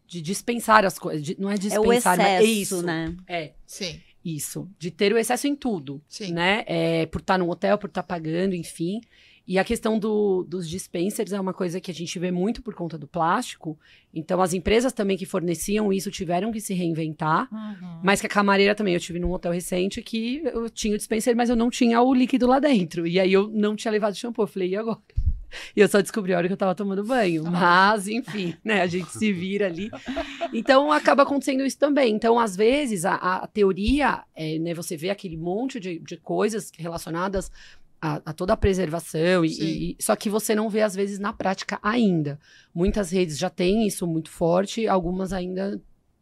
de dispensar as coisas. Não é dispensar, é o excesso, mas é isso. né? É. Sim isso, de ter o excesso em tudo, Sim. né? É, por estar tá num hotel, por estar tá pagando, enfim. E a questão do, dos dispensers é uma coisa que a gente vê muito por conta do plástico. Então, as empresas também que forneciam isso tiveram que se reinventar. Uhum. Mas que a camareira também. Eu tive num hotel recente que eu tinha o dispenser, mas eu não tinha o líquido lá dentro. E aí eu não tinha levado shampoo. Eu falei, e agora? E eu só descobri a hora que eu tava tomando banho. Mas, enfim, né? A gente se vira ali. Então, acaba acontecendo isso também. Então, às vezes, a, a teoria, é, né? Você vê aquele monte de, de coisas relacionadas a, a, toda a preservação. E, e, só que você não vê, às vezes, na prática ainda. Muitas redes já têm isso muito forte, algumas ainda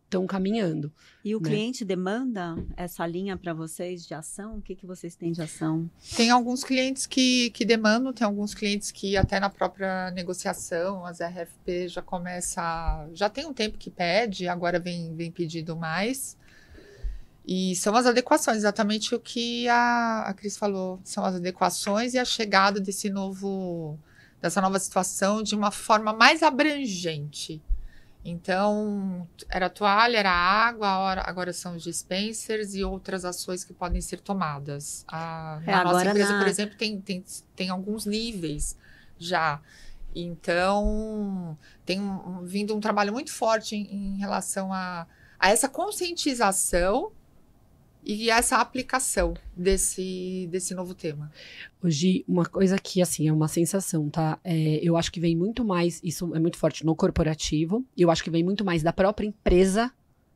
estão caminhando. E o né? cliente demanda essa linha para vocês de ação? O que, que vocês têm de ação? Tem alguns clientes que, que demandam, tem alguns clientes que até na própria negociação, as RFP já começa, já tem um tempo que pede, agora vem, vem pedido mais. E são as adequações, exatamente o que a, a Cris falou, são as adequações e a chegada desse novo, dessa nova situação de uma forma mais abrangente. Então, era toalha, era água, agora são os dispensers e outras ações que podem ser tomadas. A, é, na nossa empresa, na... por exemplo, tem, tem, tem alguns níveis já. Então, tem um, vindo um trabalho muito forte em, em relação a, a essa conscientização e essa aplicação desse, desse novo tema. Hoje, uma coisa que, assim, é uma sensação, tá? É, eu acho que vem muito mais, isso é muito forte no corporativo, e eu acho que vem muito mais da própria empresa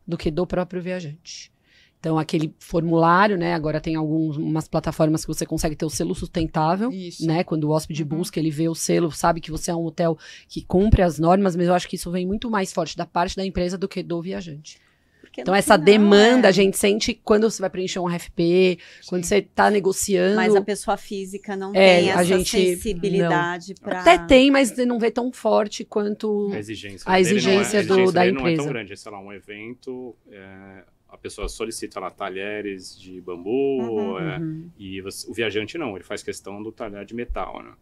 do que do próprio viajante. Então, aquele formulário, né? Agora tem algumas plataformas que você consegue ter o selo sustentável, isso. né? Quando o hóspede uhum. busca, ele vê o selo, sabe que você é um hotel que cumpre as normas, mas eu acho que isso vem muito mais forte da parte da empresa do que do viajante porque. Então, essa final, demanda é. a gente sente quando você vai preencher um RFP, Sim. quando você está negociando. Mas a pessoa física não é, tem essa gente, sensibilidade para. Até tem, mas não vê tão forte quanto a exigência, a é, exigência, do, a exigência do, da empresa. Não é tão grande, é, sei lá, um evento. É a pessoa solicita lá talheres de bambu uhum, é, uhum. e você, o viajante não, ele faz questão do talher de metal, né?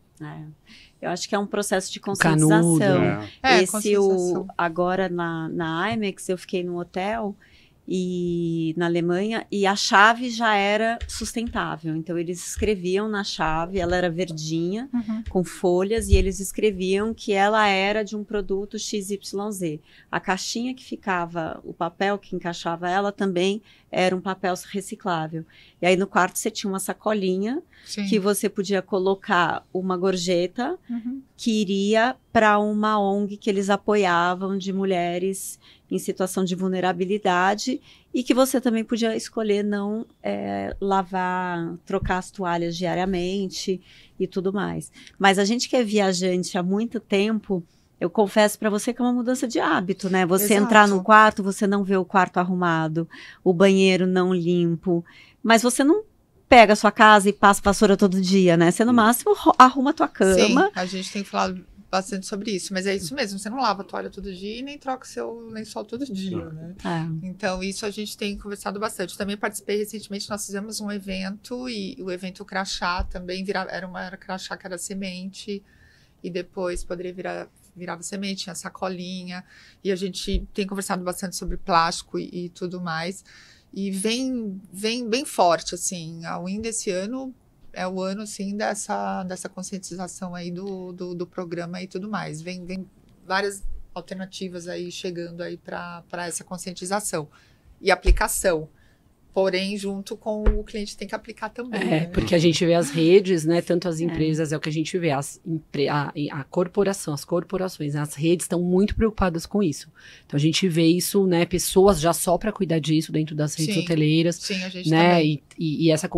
É. Eu acho que é um processo de conscientização. Canudo, né? É, Esse é, conscientização. O, agora na, na IMEX eu fiquei num hotel e na Alemanha e a chave já era sustentável. Então eles escreviam na chave, ela era verdinha uhum. com folhas e eles escreviam que ela era de um produto XYZ. A caixinha que ficava, o papel que encaixava ela também era um papel reciclável. E aí no quarto você tinha uma sacolinha Sim. que você podia colocar uma gorjeta uhum. que iria para uma ONG que eles apoiavam de mulheres em situação de vulnerabilidade e que você também podia escolher não é, lavar, trocar as toalhas diariamente e tudo mais. Mas a gente que é viajante há muito tempo eu confesso para você que é uma mudança de hábito, né? Você Exato. entrar no quarto, você não vê o quarto arrumado, o banheiro não limpo, mas você não pega a sua casa e passa vassoura todo dia, né? Você no máximo arruma a tua cama. Sim, a gente tem falado bastante sobre isso, mas é isso mesmo, você não lava a toalha todo dia e nem troca o seu lençol todo dia, né? É. Então, isso a gente tem conversado bastante. Também participei recentemente, nós fizemos um evento e o evento crachá também virava, era uma era crachá que era semente e depois poderia virar virava semente, tinha sacolinha, e a gente tem conversado bastante sobre plástico e, e tudo mais. E vem, vem bem forte, assim. A Win desse ano é o ano, assim, dessa, dessa conscientização aí do, do, do programa e tudo mais. Vem, vem várias alternativas aí chegando aí para essa conscientização e aplicação. Porém, junto com o cliente tem que aplicar também. É, né? porque a gente vê as redes, né? Tanto as é. empresas, é, é o que a gente vê, as a, a corporação, as corporações, as redes estão muito preocupadas com isso. Então a gente vê isso, né? Pessoas já só para cuidar disso dentro das redes sim, hoteleiras. Sim, a gente né? Também. E, e, e essa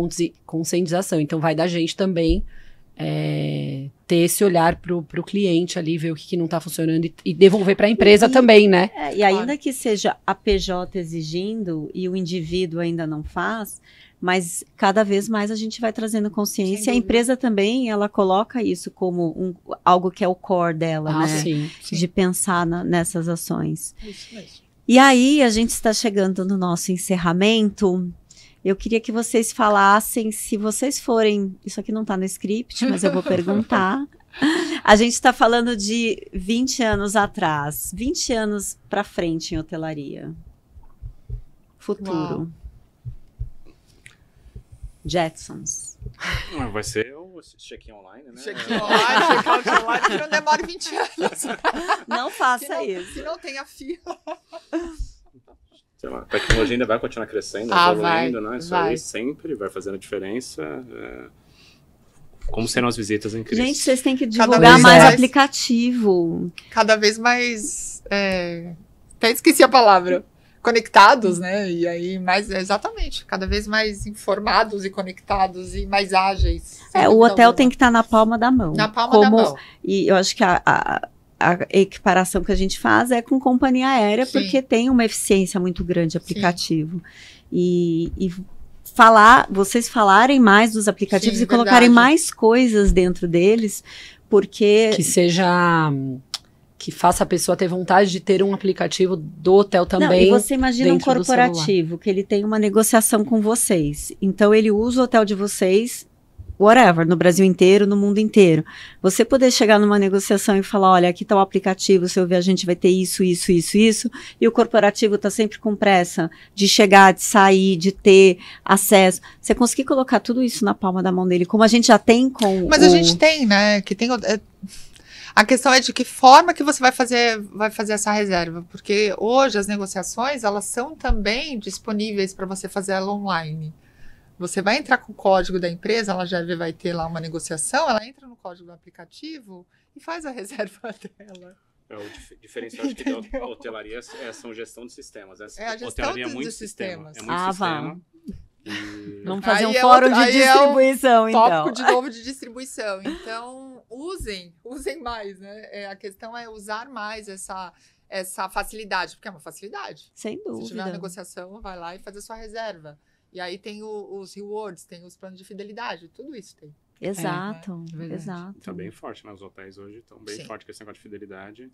conscientização. Então vai da gente também. É, ter esse olhar para o cliente ali, ver o que, que não está funcionando e, e devolver para a empresa e, também, né? É, e ainda claro. que seja a PJ exigindo e o indivíduo ainda não faz, mas cada vez mais a gente vai trazendo consciência. A empresa também, ela coloca isso como um, algo que é o core dela, ah, né? Sim, sim. De pensar na, nessas ações. Isso mesmo. E aí, a gente está chegando no nosso encerramento. Eu queria que vocês falassem, se vocês forem. Isso aqui não está no script, mas eu vou perguntar. *laughs* A gente está falando de 20 anos atrás, 20 anos para frente em hotelaria. Futuro. Uau. Jetsons. Vai ser o check-in online, né? Check-in online, check-out online, que não demore 20 anos. Não faça que não, isso. Que não tenha fila sei lá, a tecnologia ainda vai continuar crescendo, ah, evoluindo, vai, né? Isso vai. aí sempre vai fazendo diferença. É... Como serão as visitas em Cristo? Gente, vocês têm que divulgar mais, mais, aplicativo. Cada vez mais. É... Até esqueci a palavra. Conectados, né? E aí, mais. É, exatamente. Cada vez mais informados e conectados e mais ágeis. É, o hotel né? tem que estar tá na palma da mão. Na palma como, da mão. E eu acho que a, a a equiparação que a gente faz é com companhia aérea, Sim. porque tem uma eficiência muito grande aplicativo. E, e, falar, vocês falarem mais dos aplicativos Sim, e verdade. colocarem mais coisas dentro deles, porque. Que seja que faça a pessoa ter vontade de ter um aplicativo do hotel também. Não, e você imagina um corporativo que ele tem uma negociação com vocês. Então ele usa o hotel de vocês whatever, no Brasil inteiro, no mundo inteiro. Você poder chegar numa negociação e falar, olha, aqui está o aplicativo, a gente vai ter isso, isso, isso, isso, e o corporativo está sempre com pressa de chegar, de sair, de ter acesso. Você conseguir colocar tudo isso na palma da mão dele, como a gente já tem com Mas o... a gente tem, né? Que tem... É... A questão é de que forma que você vai fazer, vai fazer essa reserva, porque hoje as negociações elas são também disponíveis para você fazer ela online. Você vai entrar com o código da empresa, ela já vai ter lá uma negociação, ela entra no código do aplicativo e faz a *laughs* reserva dela. É, o dif diferencial acho que da hotelaria é a é, gestão de sistemas. é a gestão hotelaria é muito sistemas. sistema. É muito ah, sistema. E... Vamos fazer aí um é fórum outro, de é distribuição, é então. Tópico de novo de distribuição. Então, usem, *laughs* usem mais, né? É, a questão é usar mais essa, essa facilidade, porque é uma facilidade. Sem dúvida. Se tiver uma negociação, vai lá e faz a sua reserva. E aí tem o, os rewards, tem os planos de fidelidade, tudo isso tem. Exato, é, é exato. Está bem forte, né? Os hotéis hoje estão bem Sim. forte com esse negócio de fidelidade.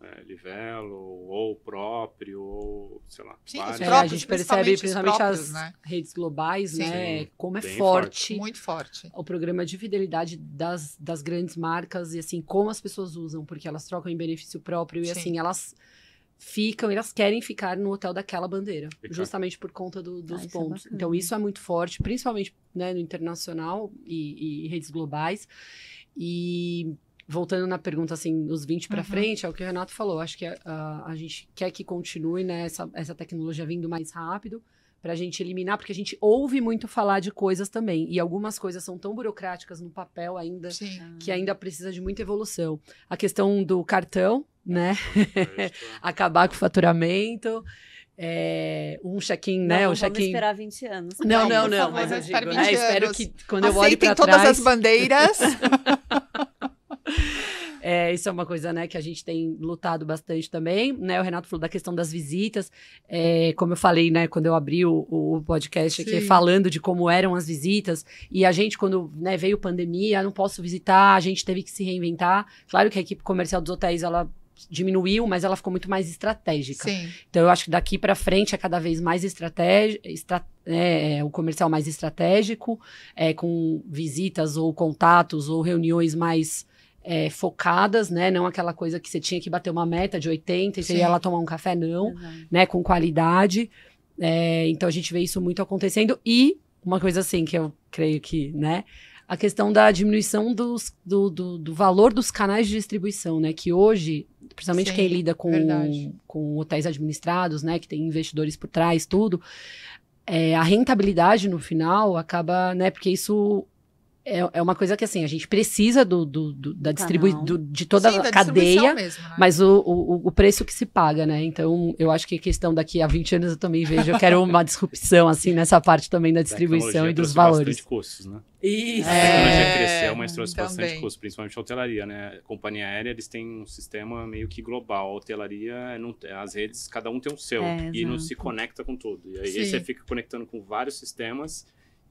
É, Livelo, ou próprio, ou sei lá. Sim, É, a gente percebe principalmente, próprios, as né? redes globais, Sim. né? Sim, como é forte, forte, Muito forte. O programa de fidelidade das, das grandes marcas e assim, como as pessoas usam, porque elas trocam em benefício próprio e assim, elas ficam, elas querem ficar no hotel daquela bandeira, justamente por conta do- dos Ah, é pontos. então, isso é muito forte, principalmente né, no internacional e, e redes globais. E voltando na pergunta, assim, os 20 para Uhum. frente, é o que o Renato falou. Acho que a gente quer que continue né, essa, essa tecnologia vindo mais rápido para a gente eliminar, porque a gente ouve muito falar de coisas também. E algumas coisas são tão burocráticas no papel ainda Sim. que ainda precisa de muita evolução. A questão do cartão, né? É, *laughs* Acabar com o faturamento. É, um check-in, né? Não, um check-in. esperar 20 anos. Não, não, não. Mas eu digo, é, espero que quando Aceitem eu olho para trás. todas as bandeiras. *laughs* é, isso é uma coisa, né, que a gente tem lutado bastante também, né? O Renato falou da questão das visitas, é, como eu falei, né, quando eu abri o, o podcast Sim. aqui, falando de como eram as visitas, e a gente, quando né, veio pandemia, não posso visitar, a gente teve que se reinventar. Claro que a equipe comercial dos hotéis, ela diminuiu, mas ela ficou muito mais estratégica. Sim. Então eu acho que daqui para frente é cada vez mais estratégico, estra, né, é, o comercial mais estratégico, é, com visitas ou contatos ou reuniões mais é, focadas, né? Não aquela coisa que você tinha que bater uma meta de 80 e você ia lá tomar um café, não, né? Com qualidade. É, então a gente vê isso muito acontecendo e uma coisa assim que eu creio que, né? a questão da diminuição dos, do, do, do, valor dos canais de distribuição, né? Que hoje principalmente Sim, quem lida com, com hotéis administrados, né, que tem investidores por trás, tudo, é, a rentabilidade no final acaba, né, porque isso é, é uma coisa que assim, a gente precisa do, do, do da distribuição de toda Sim, a cadeia, mesmo, né? mas o, o, o, preço que se paga, né? Então, eu acho que a questão daqui a 20 anos eu também vejo, eu quero uma *laughs* disrupção assim nessa parte também da distribuição e dos valores. Bastante custos, né? Isso. É, a tecnologia é, cresceu, mas trouxe também. bastante custo, principalmente a hotelaria, né? A companhia aérea, eles têm um sistema meio que global. A hotelaria, é não, é, as redes, cada um tem o seu é, e não se conecta com tudo. E aí você fica conectando com vários sistemas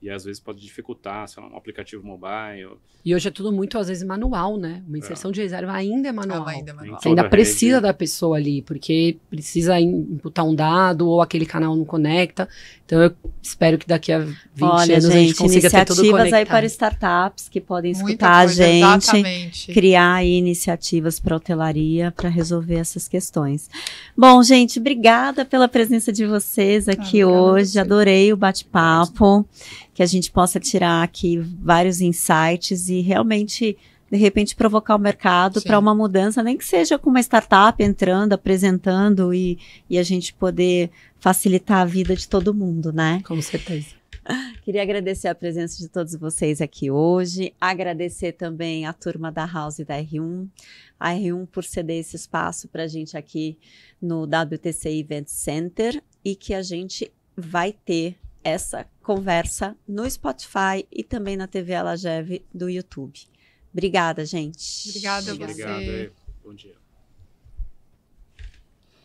e às vezes pode dificultar, sei lá, um aplicativo mobile. E hoje é tudo muito, às vezes, manual, né? Uma inserção é. de reserva ainda é manual. Ah, ainda é manual. Você ainda precisa da pessoa ali, porque precisa imputar um dado ou aquele canal não conecta. Então, eu espero que daqui a 20 Olha, anos gente, a gente consiga ter tudo conectado. iniciativas aí para startups que podem escutar a gente. Exatamente. Criar iniciativas para hotelaria para resolver essas questões. Bom, gente, obrigada pela presença de vocês ah, aqui ah, hoje. Adorei o bate-papo que a gente possa tirar aqui vários insights e realmente de repente provocar o mercado para uma mudança, nem que seja com uma startup entrando, apresentando e, e a gente poder facilitar a vida de todo mundo, né? Com certeza. *laughs* Queria agradecer a presença de todos vocês aqui hoje, agradecer também a turma da House e da R1, a R1 por ceder esse espaço para a gente aqui no WTC Event Center e que a gente vai ter essa conversa no Spotify e também na TV Lajeve do YouTube. Obrigada, gente. Obrigada a você. Obrigado. Bom dia.